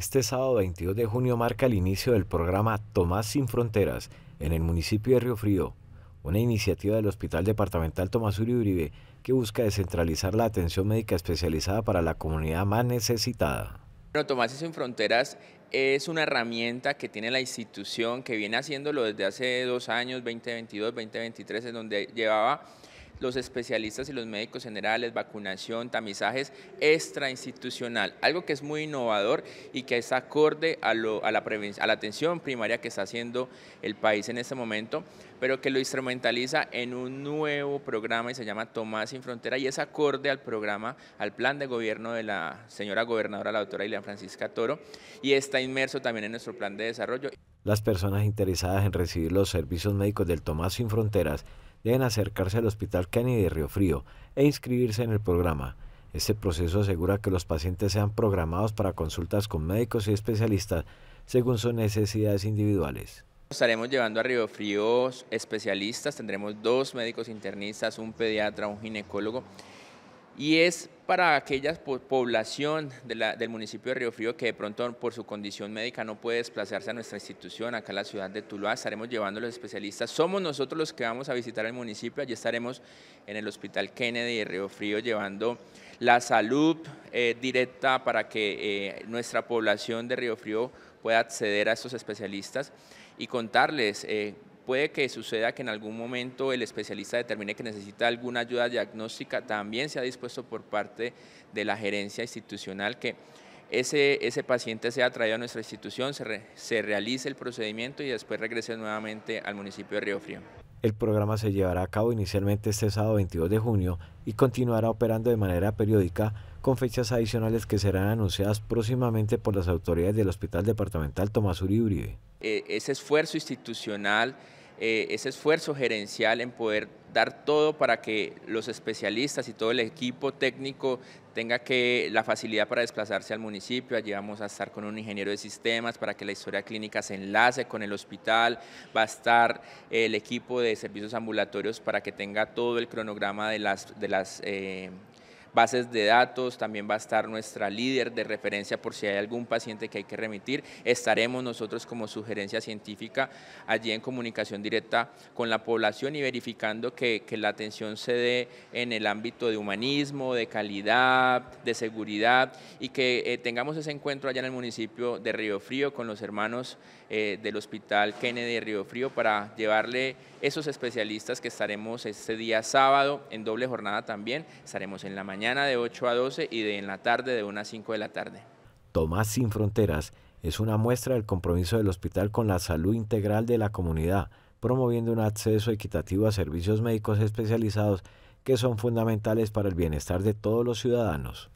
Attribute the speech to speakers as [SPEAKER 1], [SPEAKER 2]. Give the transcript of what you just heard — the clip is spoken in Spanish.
[SPEAKER 1] Este sábado 22 de junio marca el inicio del programa Tomás sin Fronteras en el municipio de Río Frío, una iniciativa del Hospital Departamental Tomás Uribe que busca descentralizar la atención médica especializada para la comunidad más necesitada.
[SPEAKER 2] Bueno, Tomás sin Fronteras es una herramienta que tiene la institución que viene haciéndolo desde hace dos años, 2022, 2023, en donde llevaba los especialistas y los médicos generales, vacunación, tamizajes extrainstitucional, algo que es muy innovador y que es acorde a, la, a la atención primaria que está haciendo el país en este momento, pero que lo instrumentaliza en un nuevo programa y se llama Tomás sin Frontera y es acorde al programa, al plan de gobierno de la señora gobernadora, la doctora Ileana Francisca Toro, y está inmerso también en nuestro plan de desarrollo.
[SPEAKER 1] Las personas interesadas en recibir los servicios médicos del Tomás sin Fronteras deben acercarse al Hospital Kennedy de Río Frío e inscribirse en el programa. Este proceso asegura que los pacientes sean programados para consultas con médicos y especialistas según sus necesidades individuales.
[SPEAKER 2] Estaremos llevando a Río Frío especialistas, tendremos dos médicos internistas, un pediatra, un ginecólogo y es para aquella población del municipio de Río Frío que de pronto por su condición médica no puede desplazarse a nuestra institución, acá en la ciudad de Tuluá, estaremos llevando los especialistas. Somos nosotros los que vamos a visitar el municipio, allí estaremos en el Hospital Kennedy de Río Frío llevando la salud eh, directa para que eh, nuestra población de Río Frío pueda acceder a estos especialistas y contarles eh, Puede que suceda que en algún momento el especialista determine que necesita alguna ayuda diagnóstica, también se ha dispuesto por parte de la gerencia institucional que ese, ese paciente sea traído a nuestra institución, se, se realice el procedimiento y después regrese nuevamente al municipio de Río Frío.
[SPEAKER 1] El programa se llevará a cabo inicialmente este sábado 22 de junio y continuará operando de manera periódica con fechas adicionales que serán anunciadas próximamente por las autoridades del Hospital Departamental Tomás Uribe.
[SPEAKER 2] Eh, ese esfuerzo institucional, eh, ese esfuerzo gerencial en poder dar todo para que los especialistas y todo el equipo técnico tenga que la facilidad para desplazarse al municipio. Allí vamos a estar con un ingeniero de sistemas para que la historia clínica se enlace con el hospital. Va a estar el equipo de servicios ambulatorios para que tenga todo el cronograma de las, de las eh, bases de datos, también va a estar nuestra líder de referencia por si hay algún paciente que hay que remitir. Estaremos nosotros como sugerencia científica allí en comunicación directa con la población y verificando que, la atención se dé en el ámbito de humanismo, de calidad, de seguridad y que eh, tengamos ese encuentro allá en el municipio de Río Frío con los hermanos eh, del Hospital Kennedy de Río Frío para llevarle esos especialistas que estaremos este día sábado en doble jornada también, estaremos en la mañana mañana de 8 a 12 y de en la tarde de 1 a 5 de la tarde.
[SPEAKER 1] Tomás Sin Fronteras es una muestra del compromiso del hospital con la salud integral de la comunidad, promoviendo un acceso equitativo a servicios médicos especializados que son fundamentales para el bienestar de todos los ciudadanos.